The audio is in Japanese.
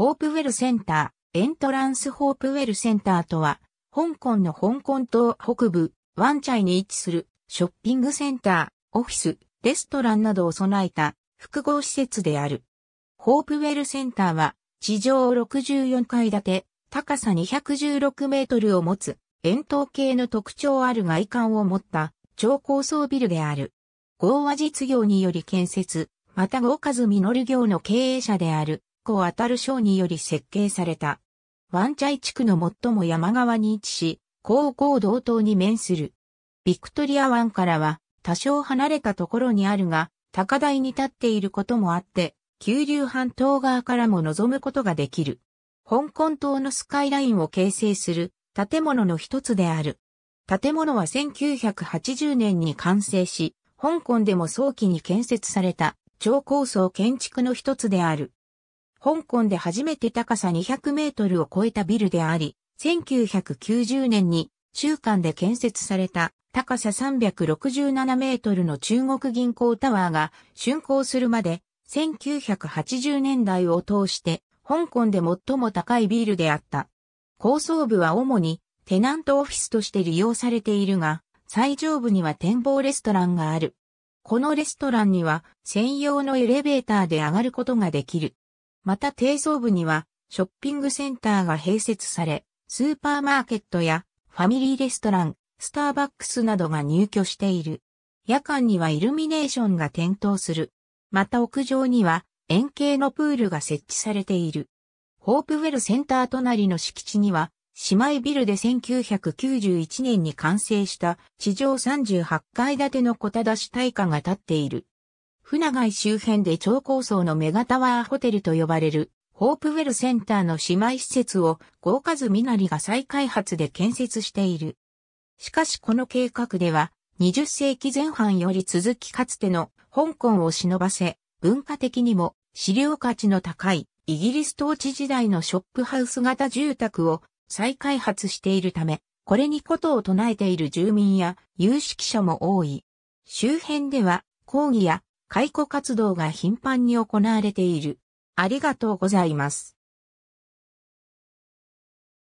ホープウェルセンター、エントランスホープウェルセンターとは、香港の香港島北部、ワンチャイに位置するショッピングセンター、オフィス、レストランなどを備えた複合施設である。ホープウェルセンターは、地上64階建て、高さ216メートルを持つ、円筒形の特徴ある外観を持った超高層ビルである。豪和実業により建設、また豪和実業の経営者である校当たる省により設計された。ワンチャイ地区の最も山側に位置し、高校同等に面する。ビクトリア湾からは多少離れたところにあるが、高台に立っていることもあって、九流半島側からも望むことができる。香港島のスカイラインを形成する建物の一つである。建物は1980年に完成し、香港でも早期に建設された超高層建築の一つである。香港で初めて高さ200メートルを超えたビルであり、1990年に中間で建設された高さ367メートルの中国銀行タワーが竣工するまで1980年代を通して香港で最も高いビルであった。高層部は主にテナントオフィスとして利用されているが、最上部には展望レストランがある。このレストランには専用のエレベーターで上がることができる。また低層部にはショッピングセンターが併設され、スーパーマーケットやファミリーレストラン、スターバックスなどが入居している。夜間にはイルミネーションが点灯する。また屋上には円形のプールが設置されている。ホープウェルセンター隣の敷地には、姉妹ビルで1991年に完成した地上38階建ての小田出し大家が建っている。船街周辺で超高層のメガタワーホテルと呼ばれる、ホープウェルセンターの姉妹施設を豪華図みなりが再開発で建設している。しかしこの計画では、20世紀前半より続きかつての香港を忍ばせ、文化的にも資料価値の高いイギリス統治時代のショップハウス型住宅を再開発しているため、これにことを唱えている住民や有識者も多い。周辺では、講義や解雇活動が頻繁に行われている。ありがとうございます。